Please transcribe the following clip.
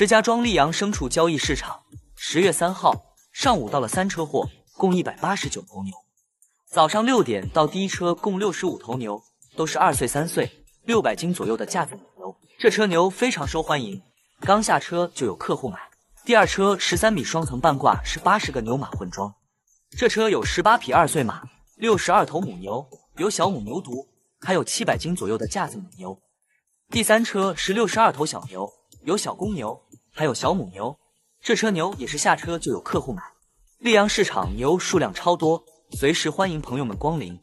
石家庄溧阳牲畜交易市场，十月三号上午到了三车货，共一百八十九头牛。早上六点到第一车，共六十五头牛，都是二岁三岁，六百斤左右的架子母牛。这车牛非常受欢迎，刚下车就有客户买。第二车十三米双层半挂是八十个牛马混装，这车有十八匹二岁马，六十二头母牛，有小母牛犊，还有七百斤左右的架子母牛。第三车是六十二头小牛，有小公牛。还有小母牛，这车牛也是下车就有客户买。溧阳市场牛数量超多，随时欢迎朋友们光临。